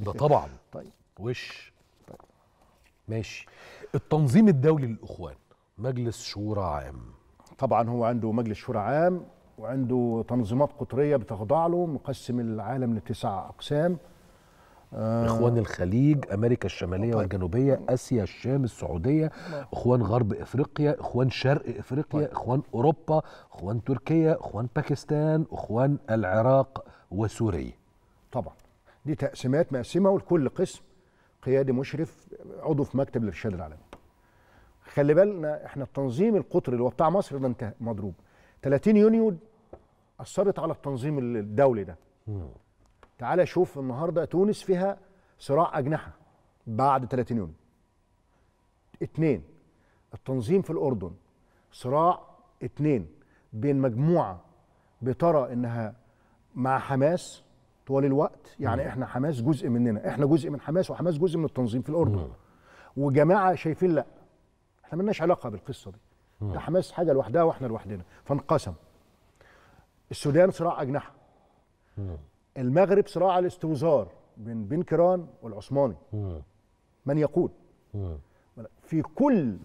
ده طبعا طيب وش طيب. ماشي التنظيم الدولي للاخوان مجلس شورى عام طبعا هو عنده مجلس شورى عام وعنده تنظيمات قطريه بتخضع له مقسم العالم لتسع اقسام آه، اخوان الخليج امريكا الشماليه طيب. والجنوبيه اسيا الشام السعوديه اخوان غرب افريقيا اخوان شرق افريقيا طيب. اخوان اوروبا اخوان تركيا اخوان باكستان اخوان العراق وسوريا طبعا دي تقسيمات مقسمه ولكل قسم قيادي مشرف عضو في مكتب الارشاد العالمي خلي بالنا احنا التنظيم القطري اللي هو بتاع مصر ده انتهى مضروب 30 يونيو اثرت على التنظيم الدولي ده تعالى شوف النهارده تونس فيها صراع اجنحه بعد 30 يونيو اثنين التنظيم في الاردن صراع اثنين بين مجموعه بترى انها مع حماس طوال الوقت يعني احنا حماس جزء مننا احنا جزء من حماس وحماس جزء من التنظيم في الاردن وجماعه شايفين لا احنا مالناش علاقه بالقصه دي ده حماس حاجه لوحدها واحنا لوحدنا فانقسم السودان صراع اجنحه المغرب صراع الاستوزار بين بن كيران والعثماني من يقود في كل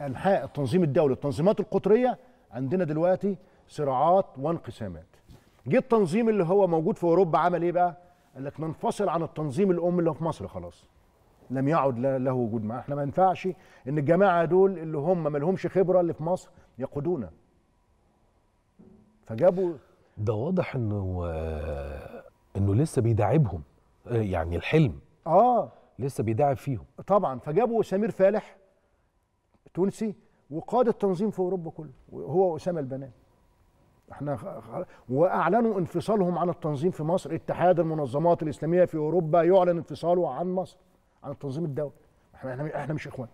انحاء التنظيم الدولي التنظيمات القطريه عندنا دلوقتي صراعات وانقسامات جه التنظيم اللي هو موجود في اوروبا عمل ايه بقى؟ قال لك ننفصل عن التنظيم الام اللي في مصر خلاص. لم يعد له وجود معاه، احنا ما ينفعش ان الجماعه دول اللي هم ما لهمش خبره اللي في مصر يقودونا. فجابوا ده واضح انه انه لسه بيداعبهم يعني الحلم اه لسه بيداعب فيهم طبعا فجابوا سمير فالح تونسي وقاد التنظيم في اوروبا كله وهو اسامه البنات احنا واعلنوا انفصالهم عن التنظيم في مصر اتحاد المنظمات الاسلاميه في اوروبا يعلن انفصاله عن مصر عن التنظيم الدولي احنا احنا, احنا مش اخوان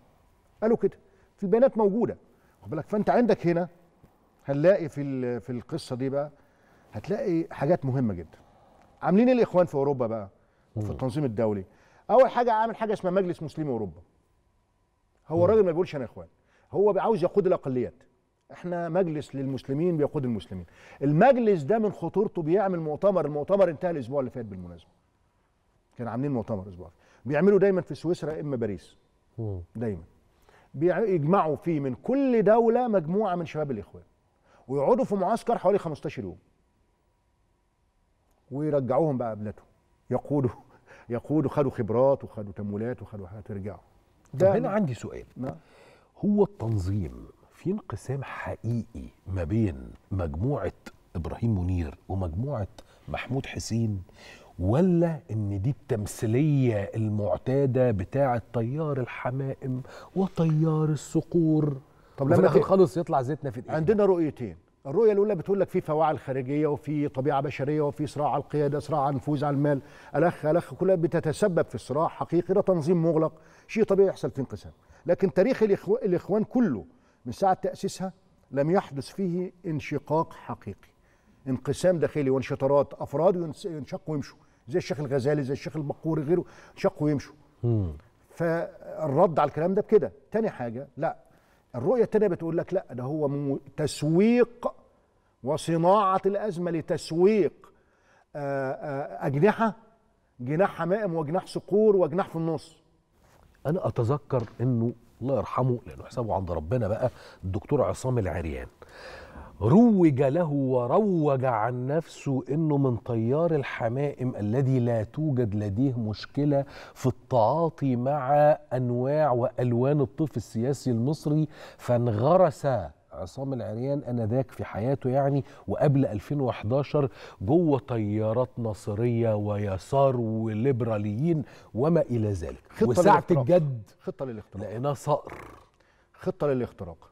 قالوا كده في بيانات موجوده واخد بالك فانت عندك هنا هنلاقي في في القصه دي بقى هتلاقي حاجات مهمه جدا عاملين ايه الاخوان في اوروبا بقى في التنظيم الدولي اول حاجه عامل حاجه اسمها مجلس مسلمي اوروبا هو الراجل ما بيقولش انا اخوان هو عاوز يقود الاقليات احنا مجلس للمسلمين بيقود المسلمين المجلس ده من خطورته بيعمل مؤتمر المؤتمر انتهى الاسبوع اللي فات بالمناسبه كانوا عاملين مؤتمر الاسبوع بيعملوا دايما في سويسرا اما باريس دايما بيجمعوا فيه من كل دوله مجموعه من شباب الاخوان ويقعدوا في معسكر حوالي 15 يوم ويرجعوهم بقى أبنتهم يقودوا يقودوا خدوا خبرات وخدوا تمويلات وخدوا حاجات يرجعوا ده هنا عندي سؤال ما. نعم. هو التنظيم في انقسام حقيقي ما بين مجموعه ابراهيم منير ومجموعه محمود حسين ولا ان دي التمثيليه المعتاده بتاعه طيار الحمائم وطيار الصقور طب لما في خالص يطلع زيتنا في الإيه؟ عندنا رؤيتين الرؤية الأولى بتقول لك في فواعل خارجية وفي طبيعة بشرية وفي صراع على القيادة صراع على النفوذ على المال الأخ الأخ كلها بتتسبب في صراع حقيقي ده تنظيم مغلق شيء طبيعي يحصل في انقسام لكن تاريخ الإخوان كله من ساعة تأسيسها لم يحدث فيه انشقاق حقيقي انقسام داخلي وانشطارات أفراد ينشقوا ويمشوا زي الشيخ الغزالي زي الشيخ البقوري غيره انشقوا ويمشوا فالرد على الكلام ده بكده تاني حاجة لا الرؤية التانية بتقول لك لا ده هو تسويق وصناعة الأزمة لتسويق آه، آه، أجنحة جناح حمائم وجناح صقور وجناح في النص انا اتذكر انه الله يرحمه لانه حسابه عند ربنا بقى الدكتور عصام العريان روج له وروج عن نفسه انه من طيار الحمائم الذي لا توجد لديه مشكله في التعاطي مع انواع والوان الطيف السياسي المصري فانغرس عصام العريان انذاك في حياته يعني وقبل 2011 جوه تيارات نصريه ويسار وليبراليين وما الى ذلك وساعه الجد خطه للاختراق لقيناه صقر خطه للاختراق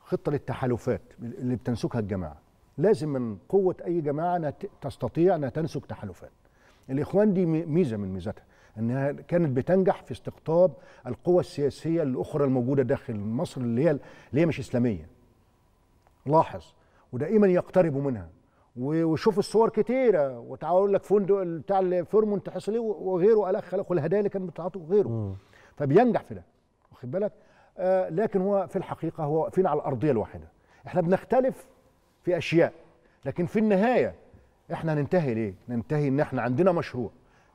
خطه للتحالفات اللي بتنسكها الجماعه لازم من قوه اي جماعه تستطيع انها تنسك تحالفات الاخوان دي ميزه من ميزاتها انها كانت بتنجح في استقطاب القوى السياسيه الاخرى الموجوده داخل مصر اللي هي اللي هي مش اسلاميه لاحظ ودائما يقتربوا منها وشوف الصور كتيره وتعالوا لك فندق بتاع الفورمون ايه وغيره الاخ خلق والهدايا اللي كانت بتاعته وغيره مم. فبينجح في ده واخد بالك آه لكن هو في الحقيقه هو فين على الارضيه الواحده احنا بنختلف في اشياء لكن في النهايه احنا هننتهي ليه ننتهي ان احنا عندنا مشروع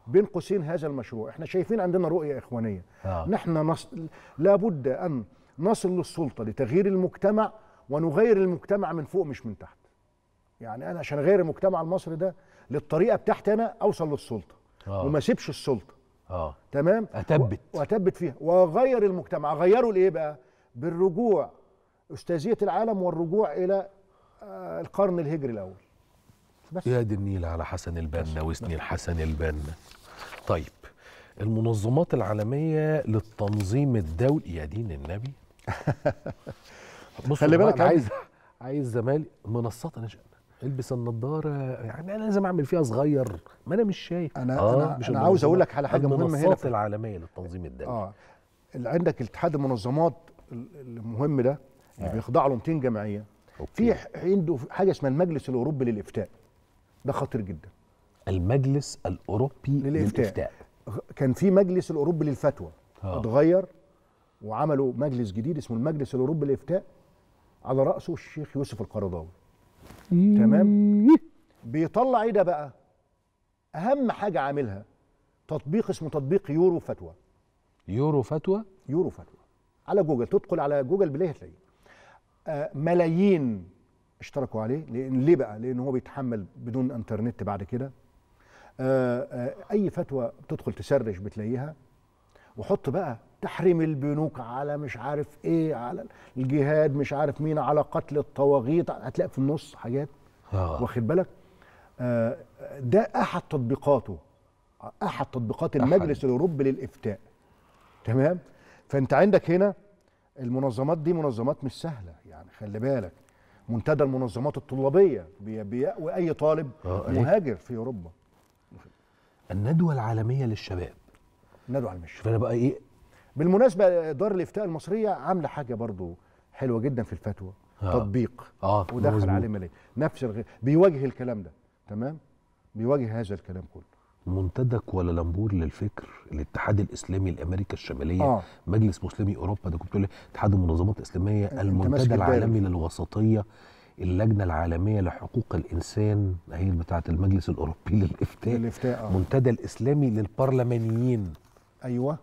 بين قوسين هذا المشروع احنا شايفين عندنا رؤيه اخوانيه آه. نحن نص... لابد ان نصل للسلطه لتغيير المجتمع ونغير المجتمع من فوق مش من تحت يعني انا عشان اغير المجتمع المصري ده للطريقه بتاعتي انا اوصل للسلطه آه. وما اسيبش السلطه اه تمام اثبت واثبت فيها واغير المجتمع اغيره لايه بقى بالرجوع استاذيه العالم والرجوع الى آه القرن الهجري الاول بس يا دي النيل على حسن البنا وسني الحسن البنا طيب المنظمات العالميه للتنظيم الدولي يا دين النبي خلي بالك عايز عايز زمالك منصات انا البس النضاره يعني انا لازم اعمل فيها صغير ما انا مش شايف انا آه انا, مش أنا عاوز اقول لك على حاجه مهمه هنا المنصات العالميه للتنظيم الدولي اه اللي عندك اتحاد المنظمات المهم ده اللي آه. بيخضع له 200 جمعيه أوكي. في عنده حاجه اسمها المجلس الاوروبي للافتاء ده خطير جدا المجلس الاوروبي للإفتاء. للافتاء كان في مجلس الاوروبي للفتوى آه. اتغير وعملوا مجلس جديد اسمه المجلس الاوروبي للافتاء على راسه الشيخ يوسف القرضاوي تمام بيطلع ايه ده بقى اهم حاجه عاملها تطبيق اسمه تطبيق يورو فتوى يورو فتوى يورو فتوى على جوجل تدخل على جوجل بلاي هتلاقيه آه ملايين اشتركوا عليه لان ليه بقى لان هو بيتحمل بدون انترنت بعد كده آه آه اي فتوى بتدخل تسرش بتلاقيها وحط بقى تحريم البنوك على مش عارف ايه على الجهاد مش عارف مين على قتل الطواغيت هتلاقي في النص حاجات آه. واخد بالك آه ده احد تطبيقاته احد تطبيقات المجلس أحد. الاوروبي للافتاء تمام فانت عندك هنا المنظمات دي منظمات مش سهله يعني خلي بالك منتدى المنظمات الطلابيه بيأوي اي طالب آه مهاجر في اوروبا الندوه العالميه للشباب ندوه على للشباب فانا بقى ايه بالمناسبه دار الافتاء المصريه عامله حاجه برضو حلوه جدا في الفتوى آه. تطبيق آه. ودخل عليه ماليه نفس الغ... بيواجه الكلام ده تمام بيواجه هذا الكلام كله منتدى كوالالمبور للفكر الاتحاد الاسلامي لامريكا الشماليه آه. مجلس مسلمي اوروبا ده كنت بتقول إيه؟ اتحاد المنظمات الاسلاميه المنتدى العالمي للوسطيه اللجنه العالميه لحقوق الانسان هي بتاعه المجلس الاوروبي للافتاء الافتاء آه. منتدى الاسلامي للبرلمانيين ايوه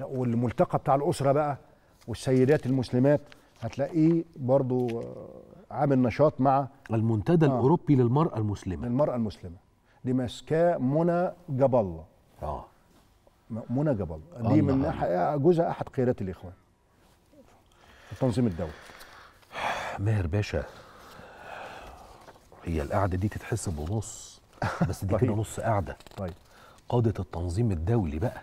والملتقى بتاع الاسره بقى والسيدات المسلمات هتلاقيه برضو آه، عامل نشاط مع المنتدى آه الاوروبي للمراه المسلمه للمراه المسلمه آه. دي ماسكاه منى جاب الله اه منى جاب الله دي من جزء احد قيادات الاخوان التنظيم الدولي ماهر باشا هي القعده دي تتحسب ونص بس دي طيب. كده نص قعده طيب قاده التنظيم الدولي بقى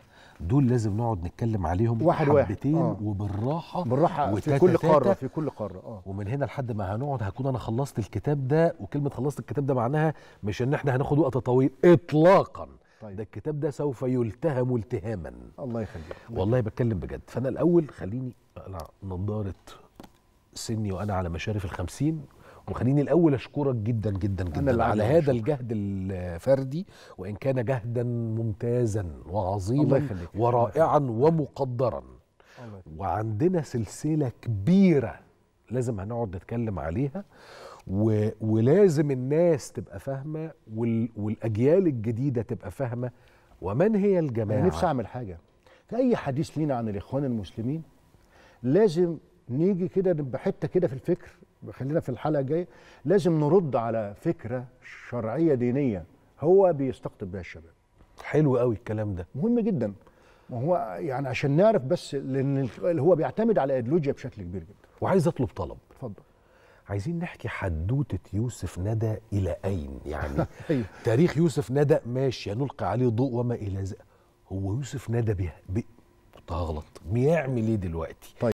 دول لازم نقعد نتكلم عليهم واحد حبتين واحد. آه. وبالراحه بالراحه في كل قاره في كل قاره اه ومن هنا لحد ما هنقعد هكون انا خلصت الكتاب ده وكلمه خلصت الكتاب ده معناها مش ان احنا هناخد وقت طويل اطلاقا طيب. ده الكتاب ده سوف يلتهم التهاما الله يخليك والله بتكلم بجد فانا الاول خليني اقلع نضاره سني وانا على مشارف الخمسين وخليني الاول اشكرك جدا جدا جدا على هذا شكرا. الجهد الفردي وان كان جهدا ممتازا وعظيما ورائعا ومقدرا وعندنا سلسله كبيره لازم هنقعد نتكلم عليها و... ولازم الناس تبقى فاهمه وال... والاجيال الجديده تبقى فاهمه ومن هي الجماعه نفسي اعمل حاجه في اي حديث لينا عن الاخوان المسلمين لازم نيجي كده نبقى حته كده في الفكر خلينا في الحلقه الجايه لازم نرد على فكره شرعيه دينيه هو بيستقطب بها الشباب حلو قوي الكلام ده مهم جدا هو يعني عشان نعرف بس لان هو بيعتمد على ايديولوجيا بشكل كبير جدا وعايز اطلب طلب اتفضل عايزين نحكي حدوته يوسف ندى الى اين يعني أيوه. تاريخ يوسف ندى ماشي نلقي عليه ضوء وما الى ذلك هو يوسف ندى بيه بي... غلط بيعمل ايه دلوقتي طيب.